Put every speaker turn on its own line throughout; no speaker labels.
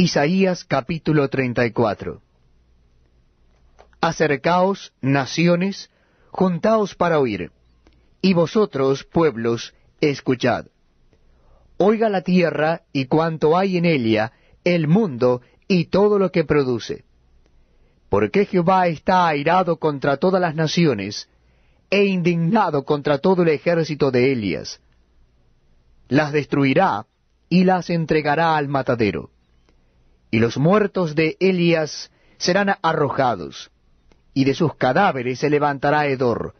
Isaías capítulo 34 Acercaos, naciones, juntaos para oír, y vosotros, pueblos, escuchad. Oiga la tierra y cuanto hay en ella, el mundo y todo lo que produce. Porque Jehová está airado contra todas las naciones, e indignado contra todo el ejército de Elias. Las destruirá y las entregará al matadero y los muertos de Elias serán arrojados, y de sus cadáveres se levantará Edor,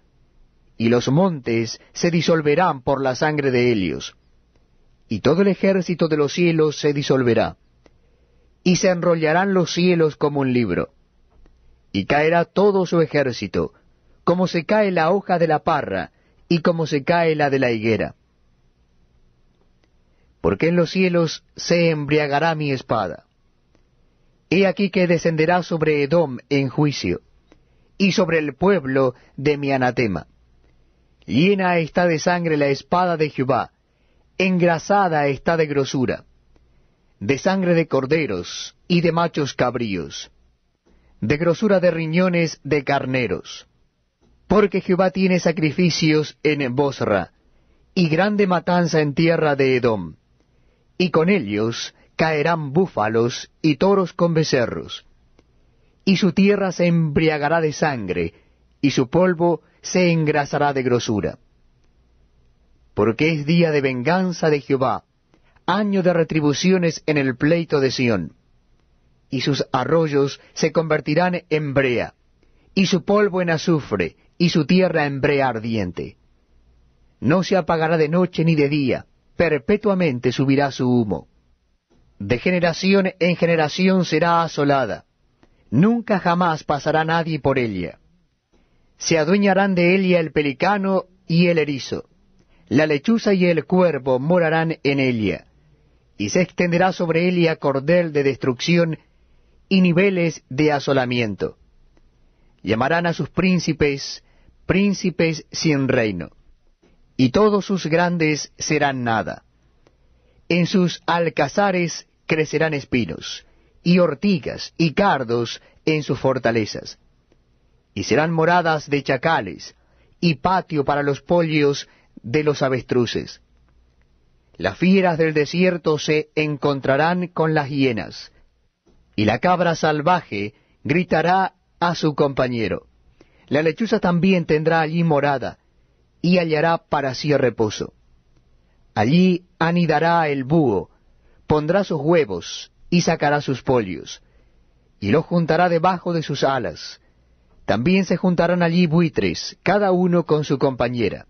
y los montes se disolverán por la sangre de Helios, y todo el ejército de los cielos se disolverá, y se enrollarán los cielos como un libro, y caerá todo su ejército, como se cae la hoja de la parra, y como se cae la de la higuera. Porque en los cielos se embriagará mi espada He aquí que descenderá sobre Edom en juicio, y sobre el pueblo de mi anatema. Llena está de sangre la espada de Jehová, engrasada está de grosura, de sangre de corderos y de machos cabríos, de grosura de riñones de carneros. Porque Jehová tiene sacrificios en Bosra, y grande matanza en tierra de Edom, y con ellos caerán búfalos y toros con becerros. Y su tierra se embriagará de sangre, y su polvo se engrasará de grosura. Porque es día de venganza de Jehová, año de retribuciones en el pleito de Sión. Y sus arroyos se convertirán en brea, y su polvo en azufre, y su tierra en brea ardiente. No se apagará de noche ni de día, perpetuamente subirá su humo de generación en generación será asolada, nunca jamás pasará nadie por ella. Se adueñarán de ella el pelicano y el erizo, la lechuza y el cuervo morarán en ella, y se extenderá sobre ella cordel de destrucción y niveles de asolamiento. Llamarán a sus príncipes príncipes sin reino, y todos sus grandes serán nada. En sus alcázares crecerán espinos, y ortigas y cardos en sus fortalezas. Y serán moradas de chacales, y patio para los pollos de los avestruces. Las fieras del desierto se encontrarán con las hienas, y la cabra salvaje gritará a su compañero. La lechuza también tendrá allí morada, y hallará para sí reposo. Allí anidará el búho, pondrá sus huevos y sacará sus pollos, y los juntará debajo de sus alas. También se juntarán allí buitres, cada uno con su compañera.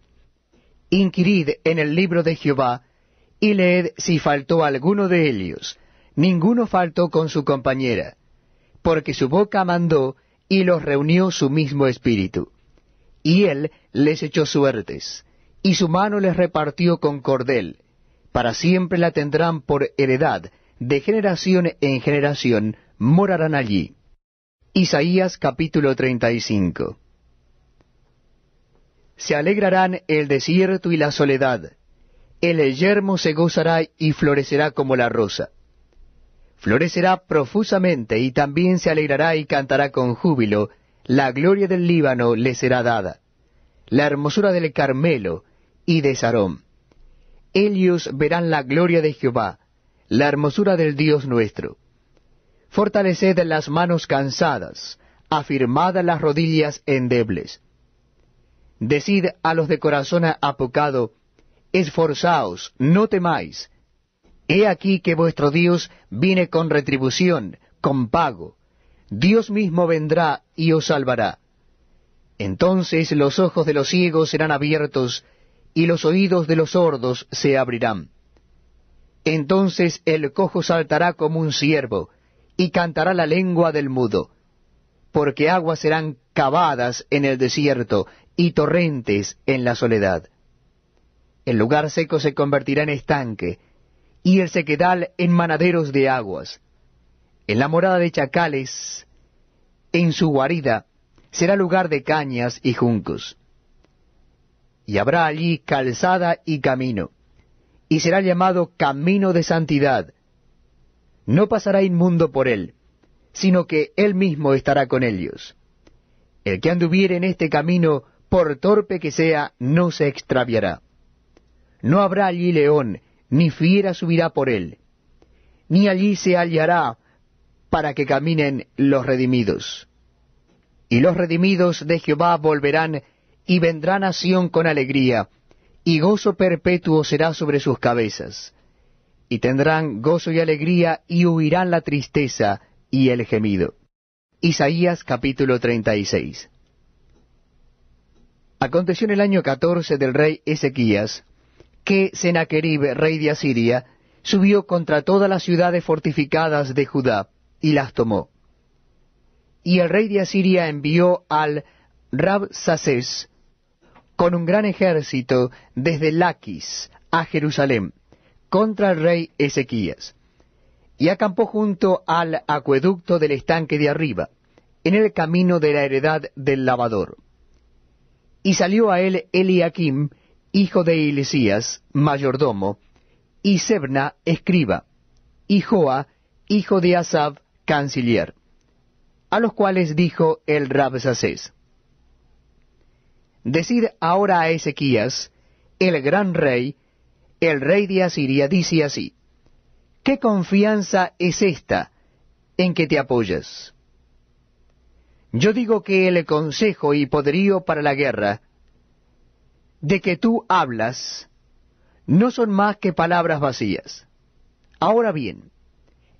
Inquirid en el libro de Jehová, y leed si faltó alguno de ellos. Ninguno faltó con su compañera, porque su boca mandó y los reunió su mismo espíritu. Y él les echó suertes, y su mano les repartió con cordel, para siempre la tendrán por heredad, de generación en generación morarán allí. Isaías capítulo 35 Se alegrarán el desierto y la soledad, el yermo se gozará y florecerá como la rosa. Florecerá profusamente y también se alegrará y cantará con júbilo, la gloria del Líbano le será dada, la hermosura del Carmelo y de Sarón ellos verán la gloria de Jehová, la hermosura del Dios nuestro. Fortaleced las manos cansadas, afirmad las rodillas endebles. Decid a los de corazón apocado, esforzaos, no temáis. He aquí que vuestro Dios viene con retribución, con pago. Dios mismo vendrá y os salvará. Entonces los ojos de los ciegos serán abiertos, y los oídos de los sordos se abrirán. Entonces el cojo saltará como un ciervo, y cantará la lengua del mudo, porque aguas serán cavadas en el desierto, y torrentes en la soledad. El lugar seco se convertirá en estanque, y el sequedal en manaderos de aguas. En la morada de chacales, en su guarida, será lugar de cañas y juncos y habrá allí calzada y camino, y será llamado camino de santidad. No pasará inmundo por él, sino que él mismo estará con ellos. El que anduviere en este camino, por torpe que sea, no se extraviará. No habrá allí león, ni fiera subirá por él, ni allí se hallará para que caminen los redimidos. Y los redimidos de Jehová volverán y vendrá nación con alegría, y gozo perpetuo será sobre sus cabezas. Y tendrán gozo y alegría, y huirán la tristeza y el gemido. Isaías capítulo 36 Aconteció en el año catorce del rey Ezequías, que Sennacherib, rey de Asiria, subió contra todas las ciudades fortificadas de Judá, y las tomó. Y el rey de Asiria envió al rab Rabsaces, con un gran ejército desde Laquis a Jerusalén contra el rey Ezequías, y acampó junto al acueducto del estanque de arriba, en el camino de la heredad del lavador. Y salió a él Eliakim, hijo de ilesías mayordomo, y Sebna, escriba, y Joa, hijo de Asab, canciller, a los cuales dijo el Rabsacés, Decir ahora a Ezequías, el gran rey, el rey de Asiria, dice así, ¿qué confianza es esta en que te apoyas? Yo digo que el consejo y poderío para la guerra, de que tú hablas, no son más que palabras vacías. Ahora bien,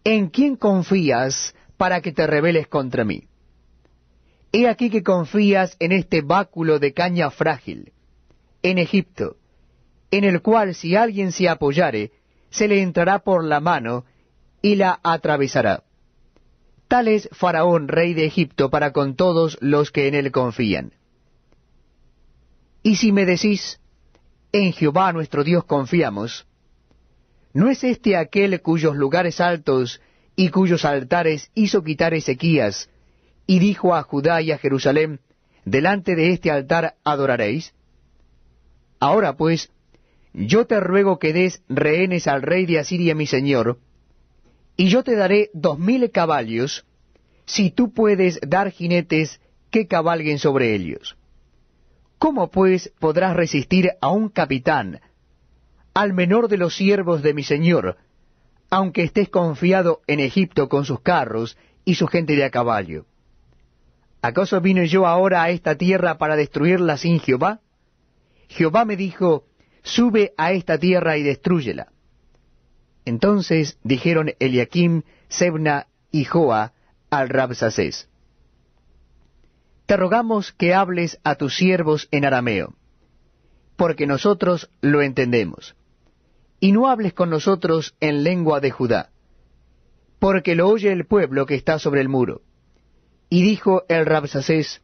¿en quién confías para que te rebeles contra mí? He aquí que confías en este báculo de caña frágil, en Egipto, en el cual si alguien se apoyare, se le entrará por la mano y la atravesará. Tal es Faraón, rey de Egipto, para con todos los que en él confían. Y si me decís, en Jehová nuestro Dios confiamos, ¿no es este aquel cuyos lugares altos y cuyos altares hizo quitar Ezequías, y dijo a Judá y a Jerusalén, Delante de este altar adoraréis. Ahora pues, yo te ruego que des rehenes al rey de Asiria mi señor, y yo te daré dos mil caballos, si tú puedes dar jinetes que cabalguen sobre ellos. ¿Cómo pues podrás resistir a un capitán, al menor de los siervos de mi señor, aunque estés confiado en Egipto con sus carros y su gente de a caballo? ¿Acaso vine yo ahora a esta tierra para destruirla sin Jehová? Jehová me dijo, Sube a esta tierra y destruyela. Entonces dijeron Eliakim, Sebna y Joa al Rabsacés, Te rogamos que hables a tus siervos en arameo, porque nosotros lo entendemos. Y no hables con nosotros en lengua de Judá, porque lo oye el pueblo que está sobre el muro y dijo el Rabsacés,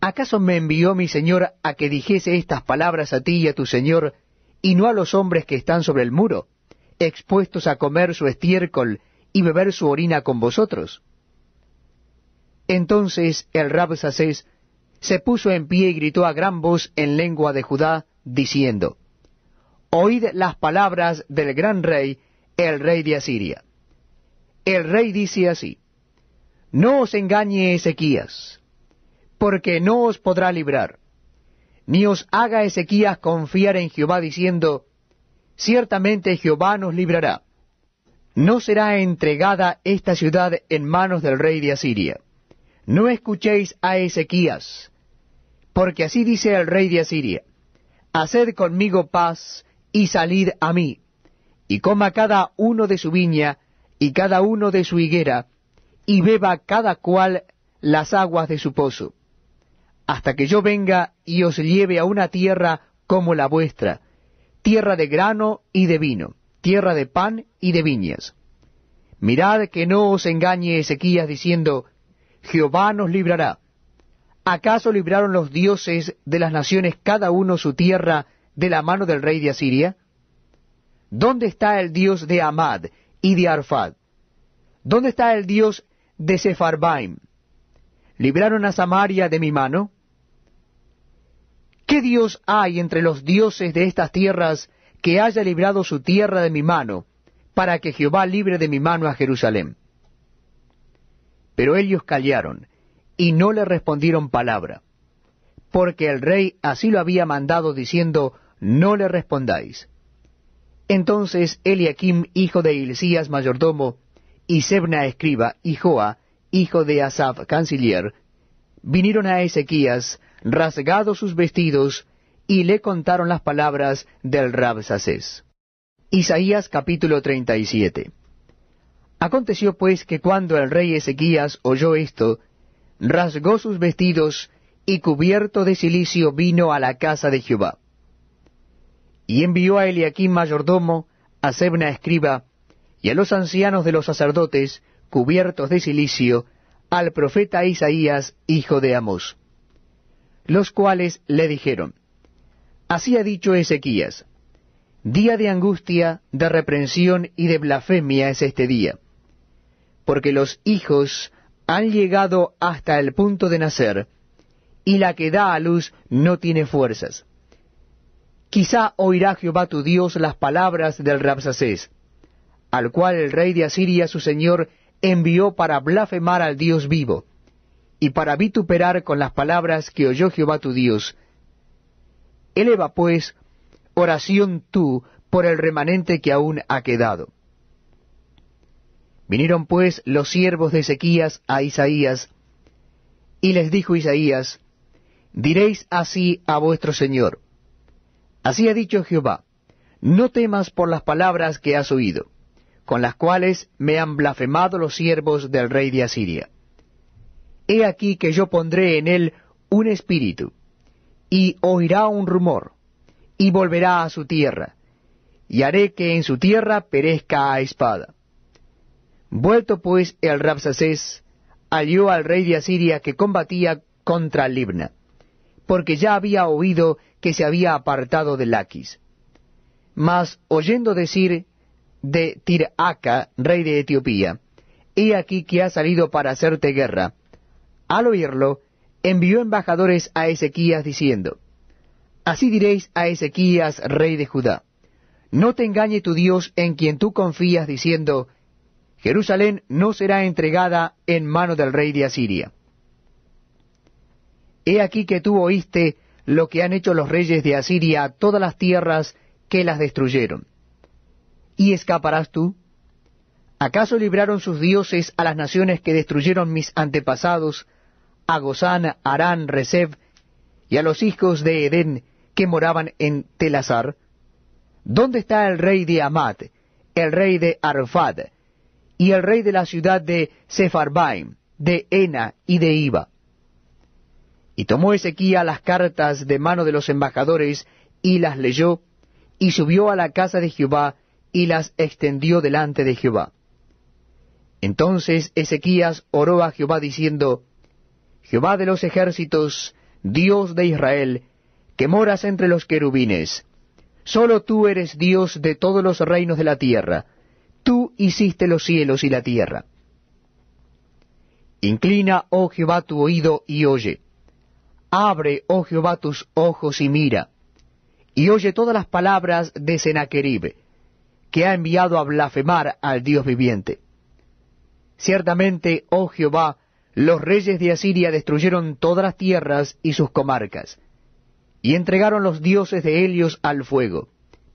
¿acaso me envió mi señor a que dijese estas palabras a ti y a tu señor, y no a los hombres que están sobre el muro, expuestos a comer su estiércol y beber su orina con vosotros? Entonces el Rabsacés se puso en pie y gritó a gran voz en lengua de Judá, diciendo, Oíd las palabras del gran rey, el rey de Asiria. El rey dice así, no os engañe Ezequías, porque no os podrá librar, ni os haga Ezequías confiar en Jehová diciendo, Ciertamente Jehová nos librará. No será entregada esta ciudad en manos del rey de Asiria. No escuchéis a Ezequías, porque así dice el rey de Asiria, Haced conmigo paz y salid a mí, y coma cada uno de su viña y cada uno de su higuera, y beba cada cual las aguas de su pozo, hasta que yo venga y os lleve a una tierra como la vuestra, tierra de grano y de vino, tierra de pan y de viñas. Mirad que no os engañe Ezequías diciendo, Jehová nos librará. ¿Acaso libraron los dioses de las naciones cada uno su tierra de la mano del rey de Asiria? ¿Dónde está el dios de Amad y de Arfad? ¿Dónde está el dios de Sepharvaim. ¿Libraron a Samaria de mi mano? ¿Qué dios hay entre los dioses de estas tierras que haya librado su tierra de mi mano, para que Jehová libre de mi mano a Jerusalén? Pero ellos callaron, y no le respondieron palabra, porque el rey así lo había mandado diciendo, no le respondáis. Entonces Eliakim, hijo de Hilcías, mayordomo, y Sebna escriba, y Joa, hijo de Asaf, canciller, vinieron a Ezequías, rasgados sus vestidos, y le contaron las palabras del Rabsacés. Isaías capítulo 37 Aconteció pues que cuando el rey Ezequías oyó esto, rasgó sus vestidos, y cubierto de silicio vino a la casa de Jehová. Y envió a Eliaquim mayordomo, a Sebna escriba, y a los ancianos de los sacerdotes, cubiertos de silicio, al profeta Isaías, hijo de Amós, los cuales le dijeron, Así ha dicho Ezequías, día de angustia, de reprensión y de blasfemia es este día, porque los hijos han llegado hasta el punto de nacer, y la que da a luz no tiene fuerzas. Quizá oirá Jehová tu Dios las palabras del Rapsacés, al cual el rey de Asiria su señor envió para blasfemar al Dios vivo, y para vituperar con las palabras que oyó Jehová tu Dios. Eleva pues oración tú por el remanente que aún ha quedado. Vinieron pues los siervos de Ezequías a Isaías, y les dijo Isaías, Diréis así a vuestro Señor. Así ha dicho Jehová, no temas por las palabras que has oído con las cuales me han blasfemado los siervos del rey de Asiria. He aquí que yo pondré en él un espíritu, y oirá un rumor, y volverá a su tierra, y haré que en su tierra perezca a espada. Vuelto pues el Rapsacés, halló al rey de Asiria que combatía contra Libna, porque ya había oído que se había apartado de Laquis. Mas oyendo decir de Tiraca, rey de Etiopía, He aquí que ha salido para hacerte guerra. Al oírlo, envió embajadores a Ezequías diciendo, Así diréis a Ezequías, rey de Judá, No te engañe tu Dios en quien tú confías diciendo, Jerusalén no será entregada en mano del rey de Asiria. He aquí que tú oíste lo que han hecho los reyes de Asiria a todas las tierras que las destruyeron y escaparás tú? ¿Acaso libraron sus dioses a las naciones que destruyeron mis antepasados, a Gozán, Arán, Rezeb, y a los hijos de Edén que moraban en Telazar? ¿Dónde está el rey de Amat, el rey de Arfad, y el rey de la ciudad de Sepharvaim, de Ena y de Iba? Y tomó Ezequía las cartas de mano de los embajadores y las leyó, y subió a la casa de Jehová, y las extendió delante de Jehová. Entonces Ezequías oró a Jehová diciendo, Jehová de los ejércitos, Dios de Israel, que moras entre los querubines, solo tú eres Dios de todos los reinos de la tierra, tú hiciste los cielos y la tierra. Inclina, oh Jehová, tu oído y oye. Abre, oh Jehová, tus ojos y mira. Y oye todas las palabras de Sennacherib que ha enviado a blasfemar al Dios viviente. Ciertamente, oh Jehová, los reyes de Asiria destruyeron todas las tierras y sus comarcas, y entregaron los dioses de Helios al fuego,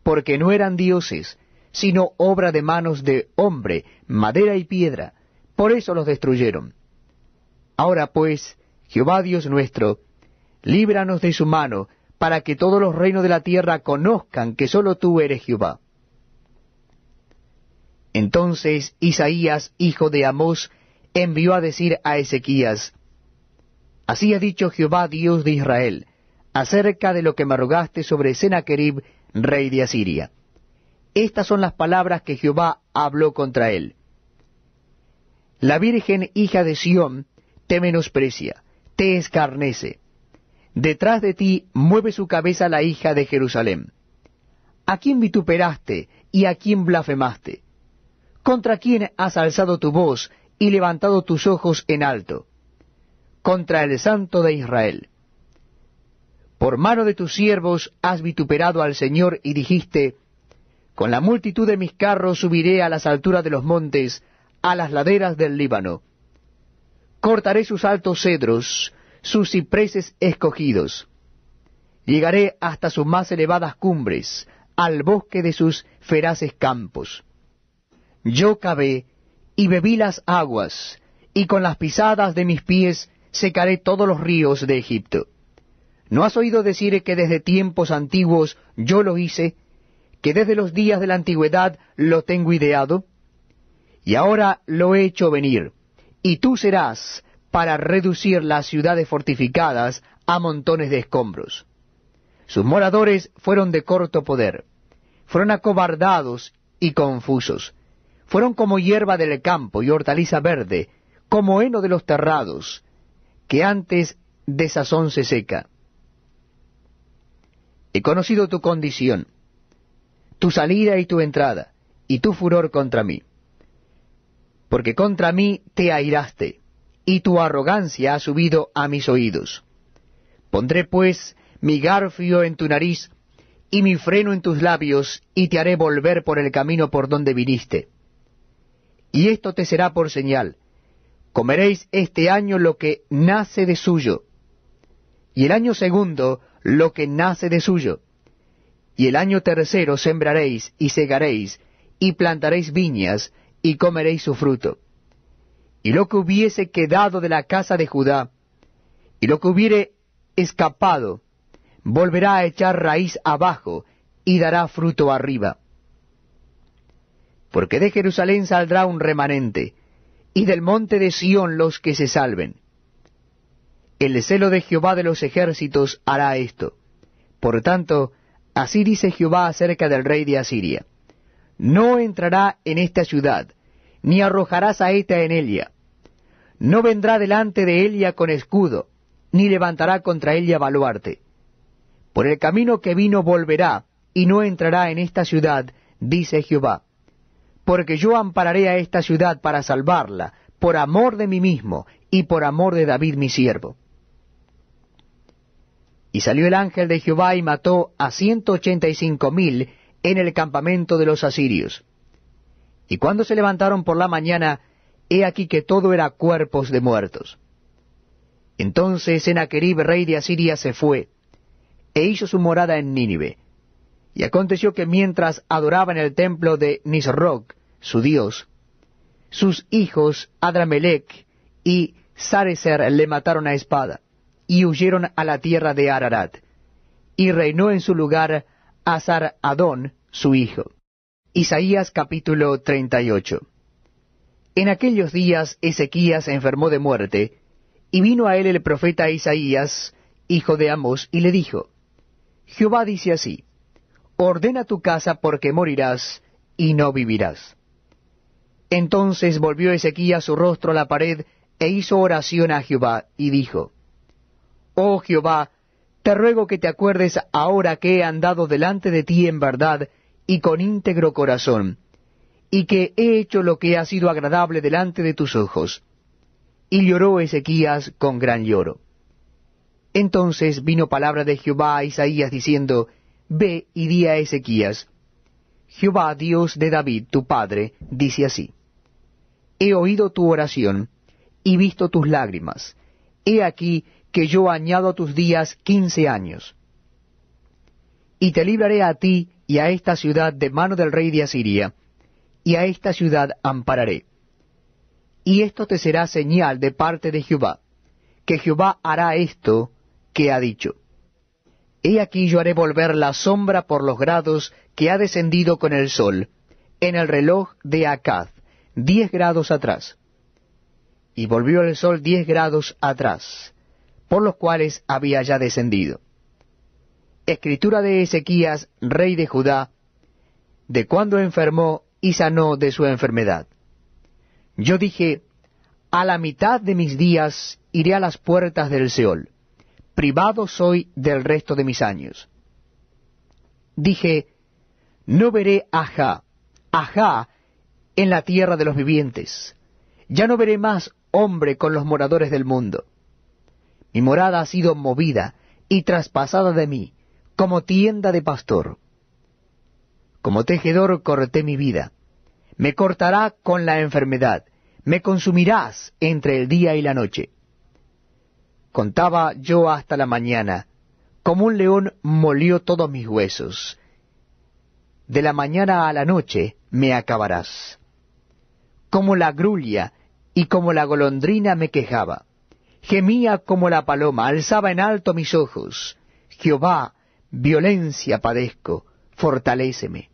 porque no eran dioses, sino obra de manos de hombre, madera y piedra, por eso los destruyeron. Ahora pues, Jehová Dios nuestro, líbranos de su mano, para que todos los reinos de la tierra conozcan que sólo tú eres Jehová. Entonces Isaías, hijo de Amós, envió a decir a Ezequías, Así ha dicho Jehová Dios de Israel, acerca de lo que me rogaste sobre Senaquerib, rey de Asiria. Estas son las palabras que Jehová habló contra él. La Virgen, hija de Sión, te menosprecia, te escarnece. Detrás de ti mueve su cabeza la hija de Jerusalén. ¿A quién vituperaste y a quién blasfemaste? ¿Contra quién has alzado tu voz y levantado tus ojos en alto? Contra el Santo de Israel. Por mano de tus siervos has vituperado al Señor y dijiste, Con la multitud de mis carros subiré a las alturas de los montes, a las laderas del Líbano. Cortaré sus altos cedros, sus cipreses escogidos. Llegaré hasta sus más elevadas cumbres, al bosque de sus feraces campos. Yo cavé y bebí las aguas, y con las pisadas de mis pies secaré todos los ríos de Egipto. ¿No has oído decir que desde tiempos antiguos yo lo hice, que desde los días de la antigüedad lo tengo ideado? Y ahora lo he hecho venir, y tú serás para reducir las ciudades fortificadas a montones de escombros. Sus moradores fueron de corto poder, fueron acobardados y confusos, fueron como hierba del campo y hortaliza verde, como heno de los terrados, que antes de sazón se seca. He conocido tu condición, tu salida y tu entrada, y tu furor contra mí. Porque contra mí te airaste, y tu arrogancia ha subido a mis oídos. Pondré pues mi garfio en tu nariz, y mi freno en tus labios, y te haré volver por el camino por donde viniste. Y esto te será por señal. Comeréis este año lo que nace de suyo, y el año segundo lo que nace de suyo, y el año tercero sembraréis y segaréis, y plantaréis viñas, y comeréis su fruto. Y lo que hubiese quedado de la casa de Judá, y lo que hubiere escapado, volverá a echar raíz abajo, y dará fruto arriba porque de Jerusalén saldrá un remanente, y del monte de Sión los que se salven. El celo de Jehová de los ejércitos hará esto. Por tanto, así dice Jehová acerca del rey de Asiria. No entrará en esta ciudad, ni arrojará saeta en ella. No vendrá delante de ella con escudo, ni levantará contra ella baluarte. Por el camino que vino volverá, y no entrará en esta ciudad, dice Jehová porque yo ampararé a esta ciudad para salvarla, por amor de mí mismo y por amor de David mi siervo. Y salió el ángel de Jehová y mató a ciento ochenta y cinco mil en el campamento de los asirios. Y cuando se levantaron por la mañana, he aquí que todo era cuerpos de muertos. Entonces Senaquerib rey de Asiria, se fue, e hizo su morada en Nínive. Y aconteció que mientras adoraba en el templo de Nisroch, su Dios. Sus hijos Adramelec y Sarecer le mataron a espada, y huyeron a la tierra de Ararat, y reinó en su lugar Azar Adón, su hijo. Isaías capítulo 38 En aquellos días Ezequías enfermó de muerte, y vino a él el profeta Isaías, hijo de Amos, y le dijo, Jehová dice así, Ordena tu casa porque morirás y no vivirás. Entonces volvió Ezequías su rostro a la pared e hizo oración a Jehová, y dijo, Oh Jehová, te ruego que te acuerdes ahora que he andado delante de ti en verdad y con íntegro corazón, y que he hecho lo que ha sido agradable delante de tus ojos. Y lloró Ezequías con gran lloro. Entonces vino palabra de Jehová a Isaías diciendo, Ve y di a Ezequías, Jehová Dios de David, tu padre, dice así he oído tu oración y visto tus lágrimas. He aquí que yo añado a tus días quince años. Y te libraré a ti y a esta ciudad de mano del rey de Asiria, y a esta ciudad ampararé. Y esto te será señal de parte de Jehová, que Jehová hará esto que ha dicho. He aquí yo haré volver la sombra por los grados que ha descendido con el sol, en el reloj de Acaz diez grados atrás. Y volvió el sol diez grados atrás, por los cuales había ya descendido. Escritura de Ezequías, rey de Judá, de cuando enfermó y sanó de su enfermedad. Yo dije, a la mitad de mis días iré a las puertas del Seol, privado soy del resto de mis años. Dije, no veré ajá, ajá en la tierra de los vivientes. Ya no veré más hombre con los moradores del mundo. Mi morada ha sido movida y traspasada de mí, como tienda de pastor. Como tejedor corté mi vida. Me cortará con la enfermedad. Me consumirás entre el día y la noche. Contaba yo hasta la mañana. Como un león molió todos mis huesos. De la mañana a la noche me acabarás como la grulla y como la golondrina me quejaba. Gemía como la paloma, alzaba en alto mis ojos. Jehová, violencia padezco, fortaléceme.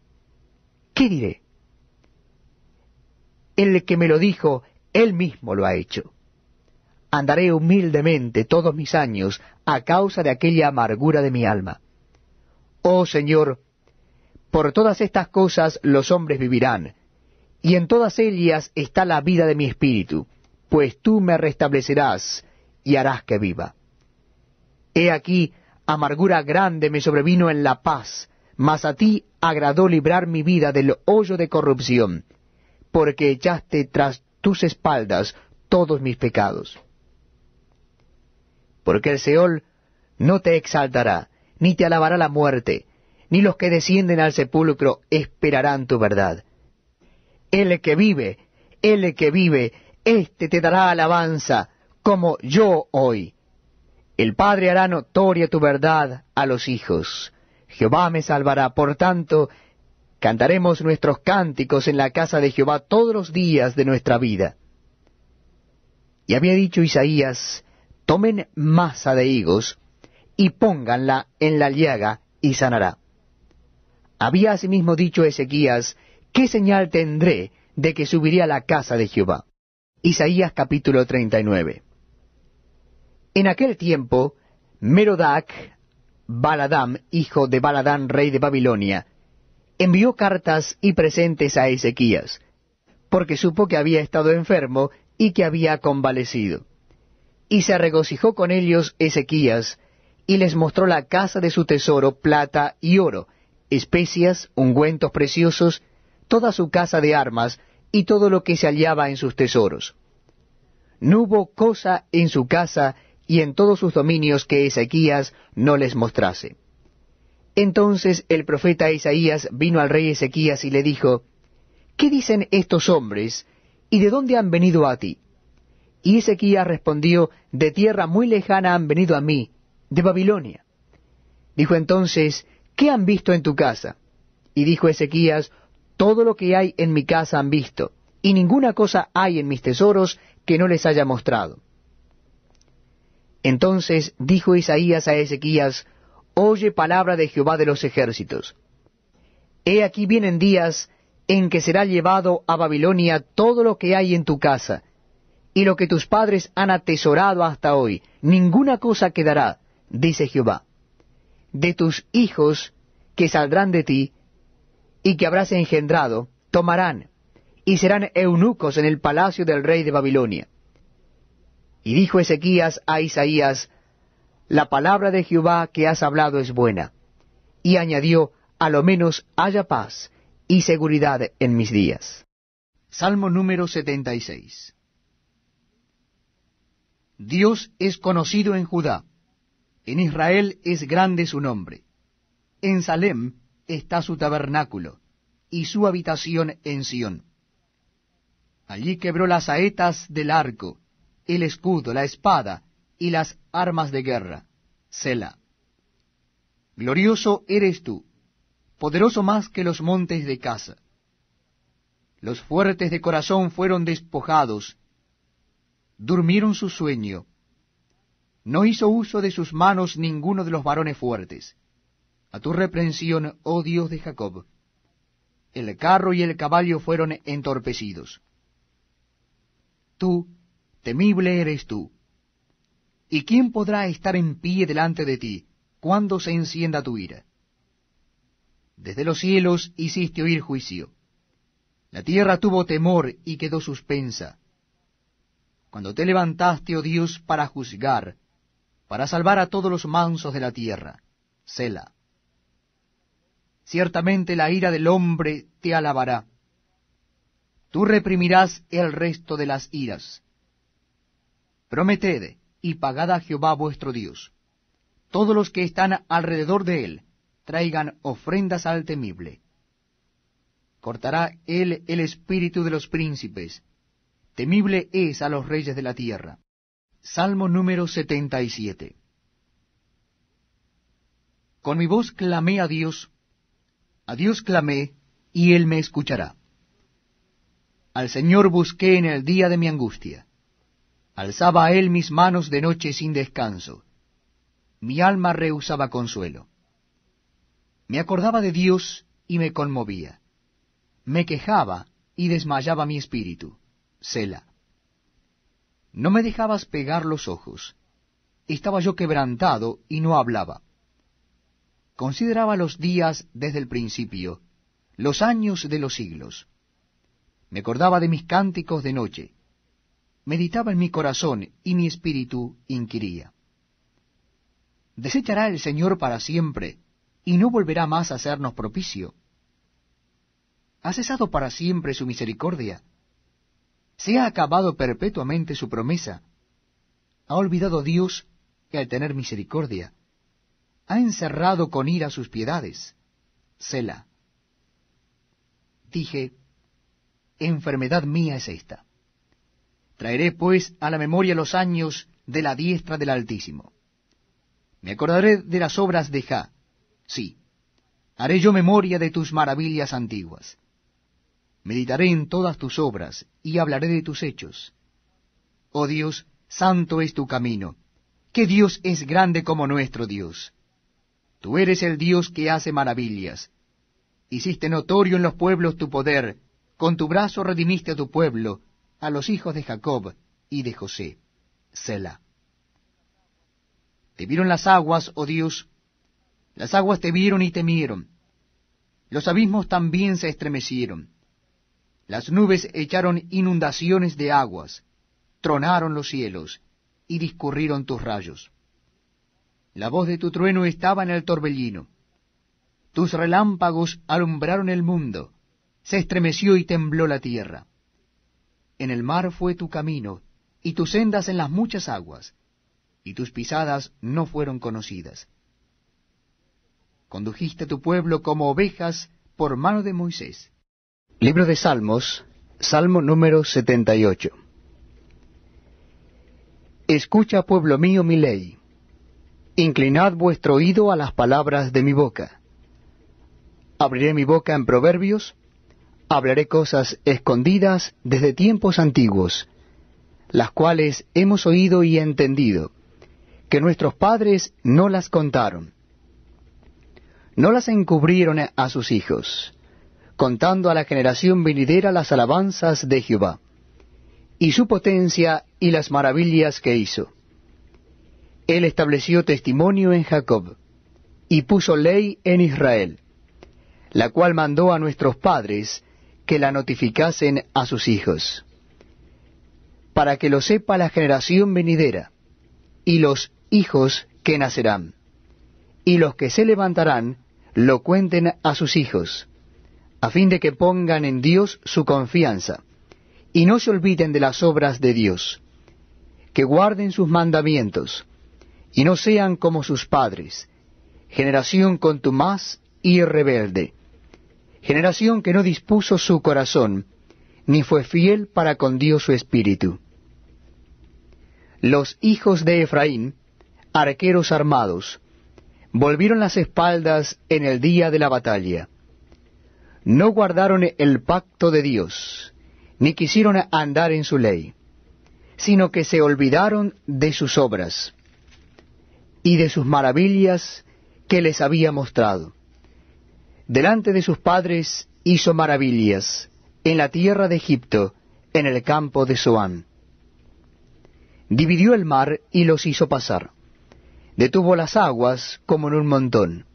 ¿Qué diré? El que me lo dijo, él mismo lo ha hecho. Andaré humildemente todos mis años a causa de aquella amargura de mi alma. Oh Señor, por todas estas cosas los hombres vivirán, y en todas ellas está la vida de mi espíritu, pues tú me restablecerás y harás que viva. He aquí, amargura grande me sobrevino en la paz, mas a ti agradó librar mi vida del hoyo de corrupción, porque echaste tras tus espaldas todos mis pecados. Porque el Seol no te exaltará, ni te alabará la muerte, ni los que descienden al sepulcro esperarán tu verdad el que vive, el que vive, éste te dará alabanza, como yo hoy. El Padre hará notoria tu verdad a los hijos. Jehová me salvará. Por tanto, cantaremos nuestros cánticos en la casa de Jehová todos los días de nuestra vida. Y había dicho Isaías, tomen masa de higos y pónganla en la llaga y sanará. Había asimismo dicho Ezequías, ¿qué señal tendré de que subiré a la casa de Jehová? Isaías capítulo 39. En aquel tiempo, Merodac, Baladán, hijo de Baladán, rey de Babilonia, envió cartas y presentes a Ezequías, porque supo que había estado enfermo y que había convalecido. Y se regocijó con ellos Ezequías, y les mostró la casa de su tesoro, plata y oro, especias, ungüentos preciosos, toda su casa de armas y todo lo que se hallaba en sus tesoros. No hubo cosa en su casa y en todos sus dominios que Ezequías no les mostrase. Entonces el profeta Isaías vino al rey Ezequías y le dijo, ¿Qué dicen estos hombres y de dónde han venido a ti? Y Ezequías respondió, De tierra muy lejana han venido a mí, de Babilonia. Dijo entonces, ¿Qué han visto en tu casa? Y dijo Ezequías, todo lo que hay en mi casa han visto, y ninguna cosa hay en mis tesoros que no les haya mostrado. Entonces dijo Isaías a Ezequías, Oye palabra de Jehová de los ejércitos. He aquí vienen días en que será llevado a Babilonia todo lo que hay en tu casa, y lo que tus padres han atesorado hasta hoy, ninguna cosa quedará, dice Jehová. De tus hijos que saldrán de ti, y que habrás engendrado, tomarán, y serán eunucos en el palacio del rey de Babilonia. Y dijo Ezequías a Isaías, La palabra de Jehová que has hablado es buena. Y añadió, A lo menos haya paz y seguridad en mis días. Salmo número 76 Dios es conocido en Judá, en Israel es grande su nombre. En Salem está su tabernáculo, y su habitación en Sión. Allí quebró las saetas del arco, el escudo, la espada y las armas de guerra. selah. Glorioso eres tú, poderoso más que los montes de casa. Los fuertes de corazón fueron despojados, durmieron su sueño. No hizo uso de sus manos ninguno de los varones fuertes. A tu reprensión, oh Dios de Jacob, el carro y el caballo fueron entorpecidos. Tú, temible eres tú. ¿Y quién podrá estar en pie delante de ti cuando se encienda tu ira? Desde los cielos hiciste oír juicio. La tierra tuvo temor y quedó suspensa. Cuando te levantaste, oh Dios, para juzgar, para salvar a todos los mansos de la tierra. Selah ciertamente la ira del hombre te alabará. Tú reprimirás el resto de las iras. Prometed y pagad a Jehová vuestro Dios. Todos los que están alrededor de él traigan ofrendas al temible. Cortará él el espíritu de los príncipes. Temible es a los reyes de la tierra. Salmo número 77. Con mi voz clamé a Dios a Dios clamé, y Él me escuchará. Al Señor busqué en el día de mi angustia. Alzaba a Él mis manos de noche sin descanso. Mi alma rehusaba consuelo. Me acordaba de Dios y me conmovía. Me quejaba y desmayaba mi espíritu. Sela. No me dejabas pegar los ojos. Estaba yo quebrantado y no hablaba. Consideraba los días desde el principio, los años de los siglos. Me acordaba de mis cánticos de noche. Meditaba en mi corazón y mi espíritu inquiría. Desechará el Señor para siempre y no volverá más a hacernos propicio. ¿Ha cesado para siempre su misericordia? ¿Se ha acabado perpetuamente su promesa? ¿Ha olvidado Dios que al tener misericordia? ha encerrado con ira sus piedades. Sela. Dije, enfermedad mía es esta. Traeré pues a la memoria los años de la diestra del Altísimo. Me acordaré de las obras de Ja. Sí, haré yo memoria de tus maravillas antiguas. Meditaré en todas tus obras y hablaré de tus hechos. Oh Dios, santo es tu camino. ¿Qué Dios es grande como nuestro Dios? Tú eres el Dios que hace maravillas. Hiciste notorio en los pueblos tu poder, con tu brazo redimiste a tu pueblo, a los hijos de Jacob y de José. Selah. Te vieron las aguas, oh Dios, las aguas te vieron y temieron. Los abismos también se estremecieron. Las nubes echaron inundaciones de aguas, tronaron los cielos y discurrieron tus rayos. La voz de tu trueno estaba en el torbellino. Tus relámpagos alumbraron el mundo. Se estremeció y tembló la tierra. En el mar fue tu camino, y tus sendas en las muchas aguas, y tus pisadas no fueron conocidas. Condujiste a tu pueblo como ovejas por mano de Moisés. Libro de Salmos, Salmo número 78. Escucha, pueblo mío, mi ley Inclinad vuestro oído a las palabras de mi boca. Abriré mi boca en proverbios, hablaré cosas escondidas desde tiempos antiguos, las cuales hemos oído y entendido, que nuestros padres no las contaron. No las encubrieron a sus hijos, contando a la generación venidera las alabanzas de Jehová, y su potencia y las maravillas que hizo. Él estableció testimonio en Jacob, y puso ley en Israel, la cual mandó a nuestros padres que la notificasen a sus hijos, para que lo sepa la generación venidera, y los hijos que nacerán, y los que se levantarán lo cuenten a sus hijos, a fin de que pongan en Dios su confianza, y no se olviden de las obras de Dios, que guarden sus mandamientos, y no sean como sus padres, generación contumaz y rebelde, generación que no dispuso su corazón, ni fue fiel para con Dios su espíritu. Los hijos de Efraín, arqueros armados, volvieron las espaldas en el día de la batalla. No guardaron el pacto de Dios, ni quisieron andar en su ley, sino que se olvidaron de sus obras y de sus maravillas que les había mostrado. Delante de sus padres hizo maravillas en la tierra de Egipto, en el campo de Soán. Dividió el mar y los hizo pasar. Detuvo las aguas como en un montón.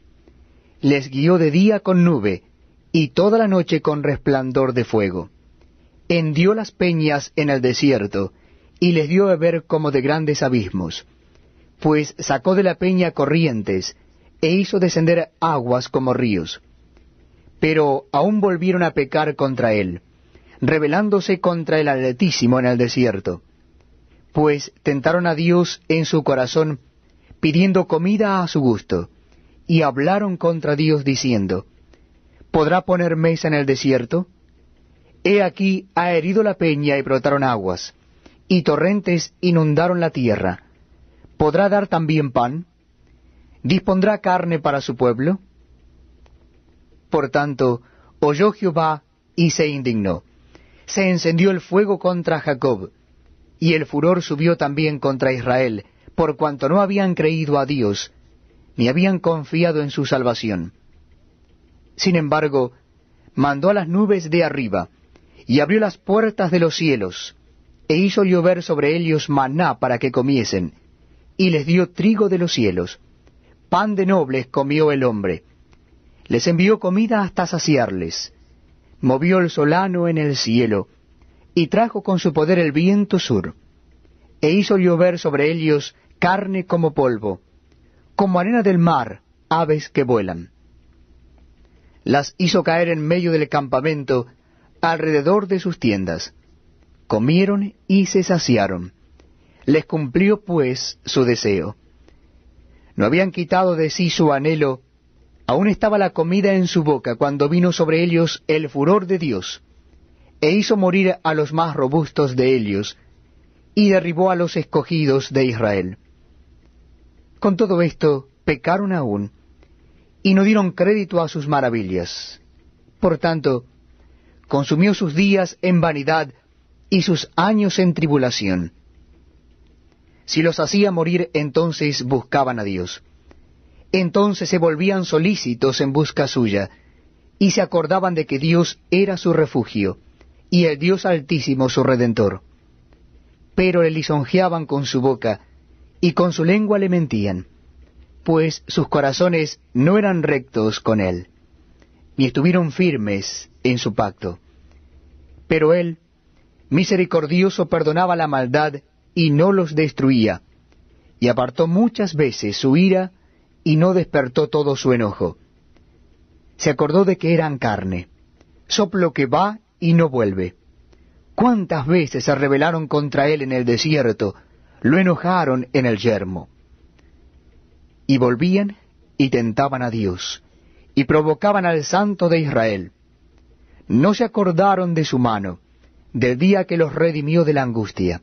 Les guió de día con nube y toda la noche con resplandor de fuego. Hendió las peñas en el desierto y les dio a ver como de grandes abismos pues sacó de la peña corrientes, e hizo descender aguas como ríos. Pero aún volvieron a pecar contra él, rebelándose contra el Altísimo en el desierto, pues tentaron a Dios en su corazón, pidiendo comida a su gusto, y hablaron contra Dios diciendo, ¿Podrá poner mesa en el desierto? He aquí ha herido la peña y brotaron aguas, y torrentes inundaron la tierra ¿Podrá dar también pan? ¿Dispondrá carne para su pueblo? Por tanto, oyó Jehová y se indignó. Se encendió el fuego contra Jacob, y el furor subió también contra Israel, por cuanto no habían creído a Dios, ni habían confiado en su salvación. Sin embargo, mandó a las nubes de arriba, y abrió las puertas de los cielos, e hizo llover sobre ellos maná para que comiesen, y les dio trigo de los cielos. Pan de nobles comió el hombre. Les envió comida hasta saciarles. Movió el solano en el cielo, y trajo con su poder el viento sur, e hizo llover sobre ellos carne como polvo, como arena del mar, aves que vuelan. Las hizo caer en medio del campamento, alrededor de sus tiendas. Comieron y se saciaron. Les cumplió pues su deseo. No habían quitado de sí su anhelo, aún estaba la comida en su boca cuando vino sobre ellos el furor de Dios, e hizo morir a los más robustos de ellos, y derribó a los escogidos de Israel. Con todo esto, pecaron aún, y no dieron crédito a sus maravillas. Por tanto, consumió sus días en vanidad y sus años en tribulación. Si los hacía morir, entonces buscaban a Dios. Entonces se volvían solícitos en busca suya, y se acordaban de que Dios era su refugio, y el Dios Altísimo su Redentor. Pero le lisonjeaban con su boca, y con su lengua le mentían, pues sus corazones no eran rectos con él, ni estuvieron firmes en su pacto. Pero él, misericordioso, perdonaba la maldad y no los destruía, y apartó muchas veces su ira, y no despertó todo su enojo. Se acordó de que eran carne, soplo que va y no vuelve. ¿Cuántas veces se rebelaron contra él en el desierto? Lo enojaron en el yermo. Y volvían y tentaban a Dios, y provocaban al Santo de Israel. No se acordaron de su mano, del día que los redimió de la angustia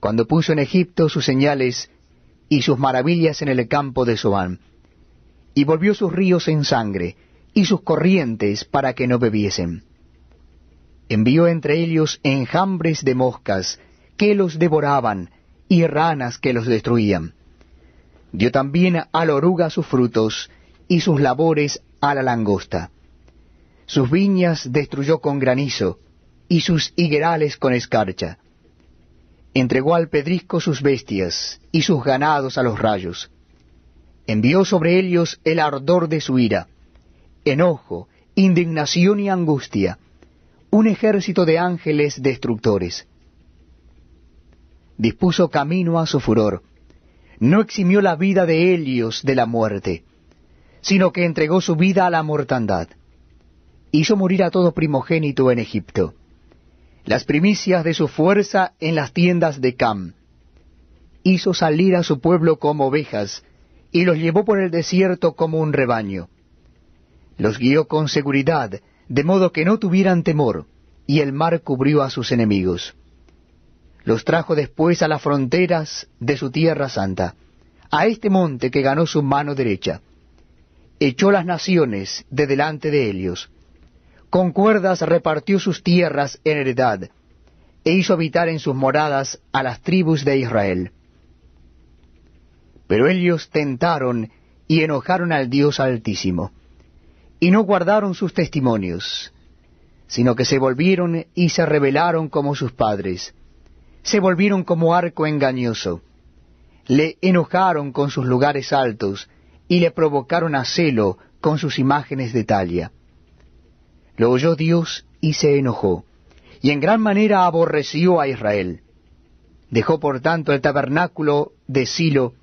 cuando puso en Egipto sus señales y sus maravillas en el campo de Zoán, y volvió sus ríos en sangre, y sus corrientes para que no bebiesen. Envió entre ellos enjambres de moscas, que los devoraban, y ranas que los destruían. Dio también a la oruga sus frutos, y sus labores a la langosta. Sus viñas destruyó con granizo, y sus higuerales con escarcha entregó al pedrisco sus bestias y sus ganados a los rayos. Envió sobre ellos el ardor de su ira, enojo, indignación y angustia, un ejército de ángeles destructores. Dispuso camino a su furor, no eximió la vida de ellos de la muerte, sino que entregó su vida a la mortandad. Hizo morir a todo primogénito en Egipto las primicias de su fuerza en las tiendas de Cam. Hizo salir a su pueblo como ovejas, y los llevó por el desierto como un rebaño. Los guió con seguridad, de modo que no tuvieran temor, y el mar cubrió a sus enemigos. Los trajo después a las fronteras de su tierra santa, a este monte que ganó su mano derecha. Echó las naciones de delante de ellos, con cuerdas repartió sus tierras en heredad, e hizo habitar en sus moradas a las tribus de Israel. Pero ellos tentaron y enojaron al Dios Altísimo, y no guardaron sus testimonios, sino que se volvieron y se rebelaron como sus padres, se volvieron como arco engañoso, le enojaron con sus lugares altos, y le provocaron a celo con sus imágenes de talla. Lo oyó Dios y se enojó, y en gran manera aborreció a Israel. Dejó por tanto el tabernáculo de Silo,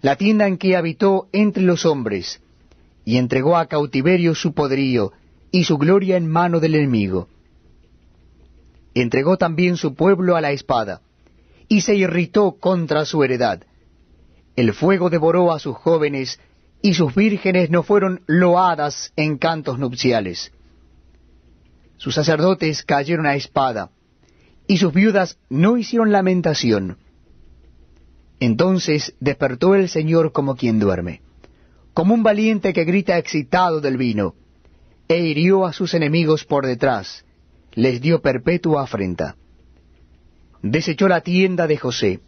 la tienda en que habitó entre los hombres, y entregó a cautiverio su poderío y su gloria en mano del enemigo. Entregó también su pueblo a la espada, y se irritó contra su heredad. El fuego devoró a sus jóvenes, y sus vírgenes no fueron loadas en cantos nupciales sus sacerdotes cayeron a espada, y sus viudas no hicieron lamentación. Entonces despertó el Señor como quien duerme, como un valiente que grita excitado del vino, e hirió a sus enemigos por detrás, les dio perpetua afrenta. Desechó la tienda de José,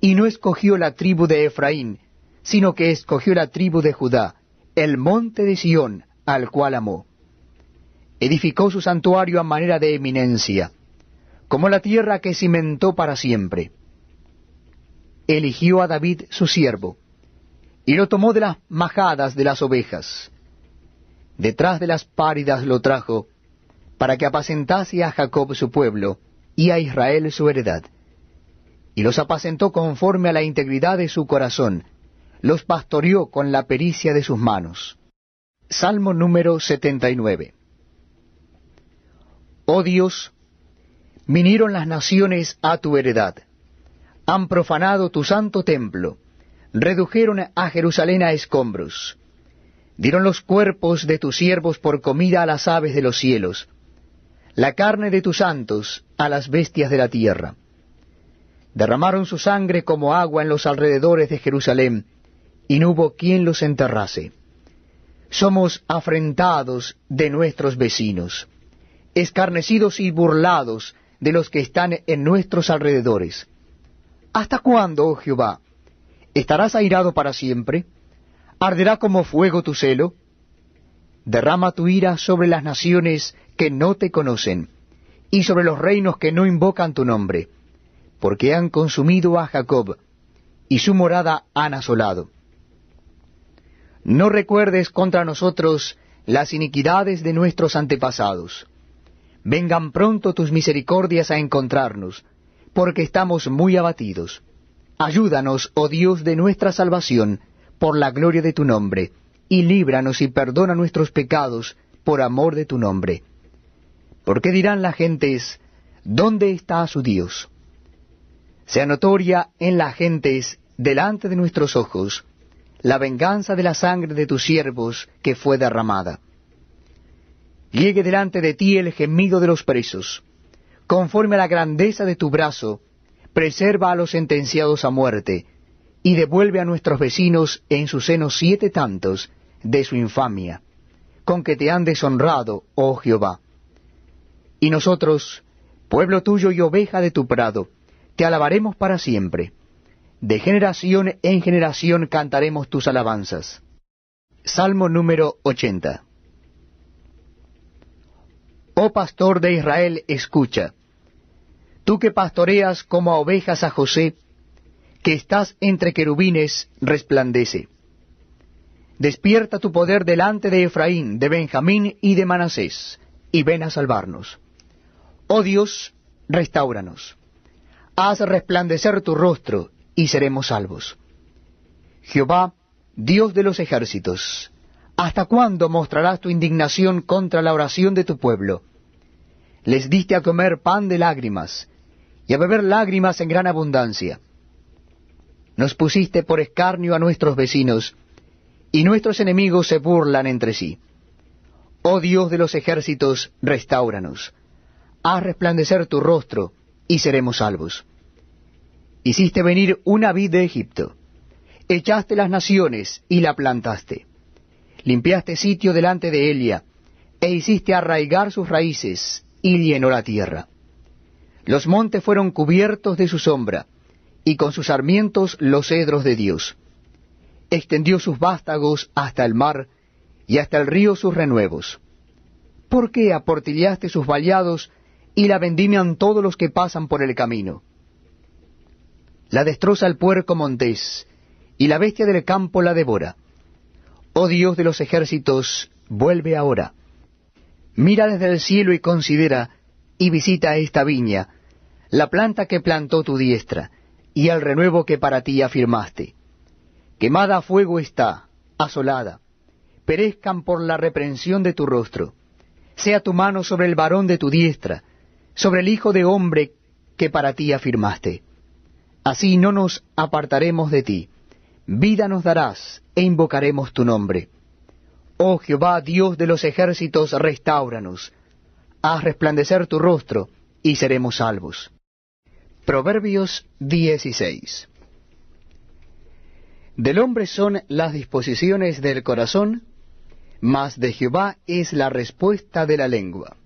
y no escogió la tribu de Efraín, sino que escogió la tribu de Judá, el monte de Sión, al cual amó edificó su santuario a manera de eminencia, como la tierra que cimentó para siempre. Eligió a David su siervo, y lo tomó de las majadas de las ovejas. Detrás de las páridas lo trajo, para que apacentase a Jacob su pueblo, y a Israel su heredad. Y los apacentó conforme a la integridad de su corazón, los pastoreó con la pericia de sus manos. Salmo número 79. Oh Dios, vinieron las naciones a tu heredad, han profanado tu santo templo, redujeron a Jerusalén a escombros, dieron los cuerpos de tus siervos por comida a las aves de los cielos, la carne de tus santos a las bestias de la tierra. Derramaron su sangre como agua en los alrededores de Jerusalén, y no hubo quien los enterrase. Somos afrentados de nuestros vecinos escarnecidos y burlados de los que están en nuestros alrededores. ¿Hasta cuándo, oh Jehová? ¿Estarás airado para siempre? ¿Arderá como fuego tu celo? Derrama tu ira sobre las naciones que no te conocen, y sobre los reinos que no invocan tu nombre, porque han consumido a Jacob, y su morada han asolado. No recuerdes contra nosotros las iniquidades de nuestros antepasados vengan pronto tus misericordias a encontrarnos, porque estamos muy abatidos. Ayúdanos, oh Dios de nuestra salvación, por la gloria de tu nombre, y líbranos y perdona nuestros pecados, por amor de tu nombre. ¿Por qué dirán las gentes, ¿dónde está su Dios? Sea notoria en las gentes, delante de nuestros ojos, la venganza de la sangre de tus siervos que fue derramada. Llegue delante de ti el gemido de los presos. Conforme a la grandeza de tu brazo, preserva a los sentenciados a muerte, y devuelve a nuestros vecinos en su seno siete tantos de su infamia, con que te han deshonrado, oh Jehová. Y nosotros, pueblo tuyo y oveja de tu prado, te alabaremos para siempre. De generación en generación cantaremos tus alabanzas. Salmo número ochenta Oh pastor de Israel, escucha. Tú que pastoreas como a ovejas a José, que estás entre querubines, resplandece. Despierta tu poder delante de Efraín, de Benjamín y de Manasés, y ven a salvarnos. Oh Dios, restauranos. Haz resplandecer tu rostro, y seremos salvos. Jehová, Dios de los ejércitos, ¿Hasta cuándo mostrarás tu indignación contra la oración de tu pueblo? Les diste a comer pan de lágrimas, y a beber lágrimas en gran abundancia. Nos pusiste por escarnio a nuestros vecinos, y nuestros enemigos se burlan entre sí. Oh Dios de los ejércitos, restauranos. Haz resplandecer tu rostro, y seremos salvos. Hiciste venir una vid de Egipto, echaste las naciones y la plantaste Limpiaste sitio delante de Elia, e hiciste arraigar sus raíces, y llenó la tierra. Los montes fueron cubiertos de su sombra, y con sus sarmientos los cedros de Dios. Extendió sus vástagos hasta el mar, y hasta el río sus renuevos. ¿Por qué aportillaste sus vallados, y la vendimian todos los que pasan por el camino? La destroza el puerco montés, y la bestia del campo la devora. Oh Dios de los ejércitos, vuelve ahora. Mira desde el cielo y considera, y visita esta viña, la planta que plantó tu diestra, y el renuevo que para ti afirmaste. Quemada a fuego está, asolada, perezcan por la reprensión de tu rostro. Sea tu mano sobre el varón de tu diestra, sobre el hijo de hombre que para ti afirmaste. Así no nos apartaremos de ti vida nos darás, e invocaremos tu nombre. Oh Jehová, Dios de los ejércitos, restauranos. Haz resplandecer tu rostro, y seremos salvos. Proverbios 16. Del hombre son las disposiciones del corazón, mas de Jehová es la respuesta de la lengua.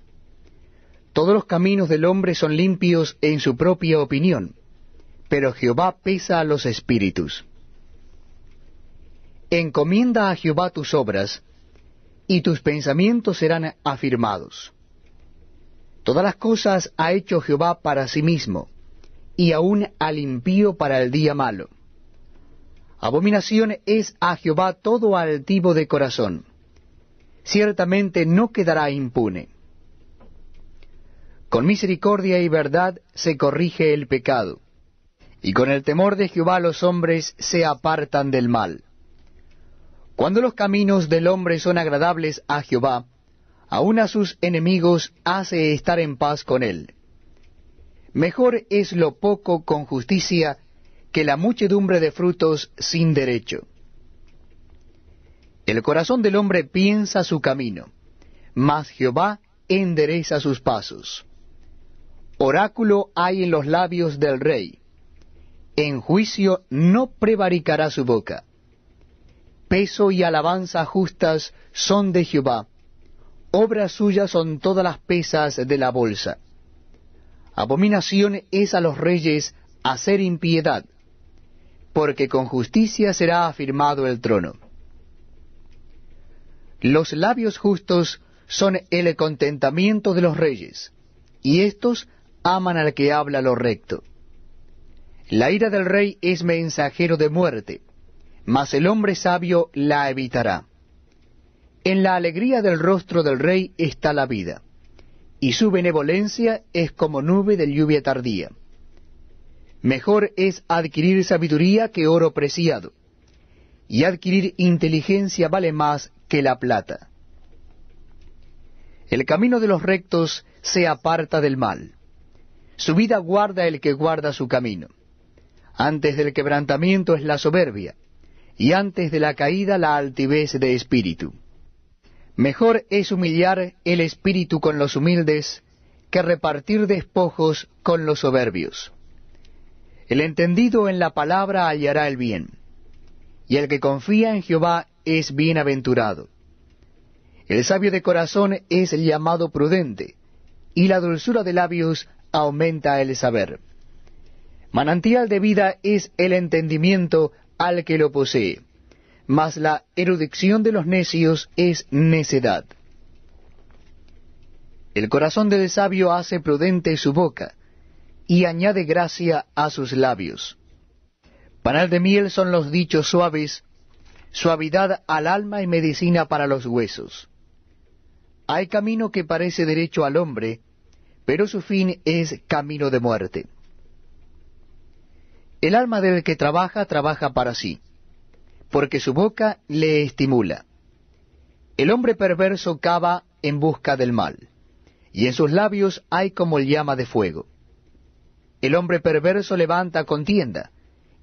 Todos los caminos del hombre son limpios en su propia opinión, pero Jehová pesa a los espíritus. Encomienda a Jehová tus obras, y tus pensamientos serán afirmados. Todas las cosas ha hecho Jehová para sí mismo, y aún al impío para el día malo. Abominación es a Jehová todo altivo de corazón. Ciertamente no quedará impune. Con misericordia y verdad se corrige el pecado, y con el temor de Jehová los hombres se apartan del mal. Cuando los caminos del hombre son agradables a Jehová, aun a sus enemigos hace estar en paz con él. Mejor es lo poco con justicia que la muchedumbre de frutos sin derecho. El corazón del hombre piensa su camino, mas Jehová endereza sus pasos. Oráculo hay en los labios del rey, en juicio no prevaricará su boca. Peso y alabanza justas son de Jehová. Obras suyas son todas las pesas de la bolsa. Abominación es a los reyes hacer impiedad, porque con justicia será afirmado el trono. Los labios justos son el contentamiento de los reyes, y éstos aman al que habla lo recto. La ira del rey es mensajero de muerte, mas el hombre sabio la evitará. En la alegría del rostro del rey está la vida, y su benevolencia es como nube de lluvia tardía. Mejor es adquirir sabiduría que oro preciado, y adquirir inteligencia vale más que la plata. El camino de los rectos se aparta del mal. Su vida guarda el que guarda su camino. Antes del quebrantamiento es la soberbia, y antes de la caída la altivez de espíritu. Mejor es humillar el espíritu con los humildes que repartir despojos con los soberbios. El entendido en la palabra hallará el bien, y el que confía en Jehová es bienaventurado. El sabio de corazón es llamado prudente, y la dulzura de labios aumenta el saber. Manantial de vida es el entendimiento al que lo posee, mas la erudición de los necios es necedad. El corazón del sabio hace prudente su boca, y añade gracia a sus labios. Panal de miel son los dichos suaves, suavidad al alma y medicina para los huesos. Hay camino que parece derecho al hombre, pero su fin es camino de muerte. El alma del que trabaja, trabaja para sí, porque su boca le estimula. El hombre perverso cava en busca del mal, y en sus labios hay como llama de fuego. El hombre perverso levanta contienda,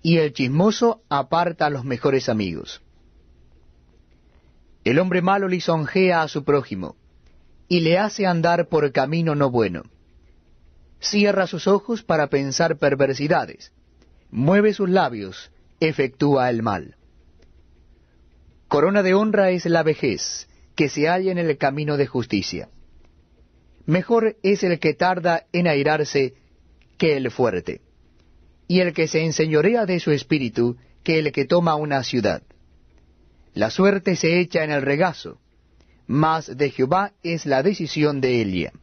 y el chismoso aparta a los mejores amigos. El hombre malo lisonjea a su prójimo, y le hace andar por camino no bueno. Cierra sus ojos para pensar perversidades, mueve sus labios, efectúa el mal. Corona de honra es la vejez, que se halla en el camino de justicia. Mejor es el que tarda en airarse que el fuerte, y el que se enseñorea de su espíritu que el que toma una ciudad. La suerte se echa en el regazo, mas de Jehová es la decisión de Elia.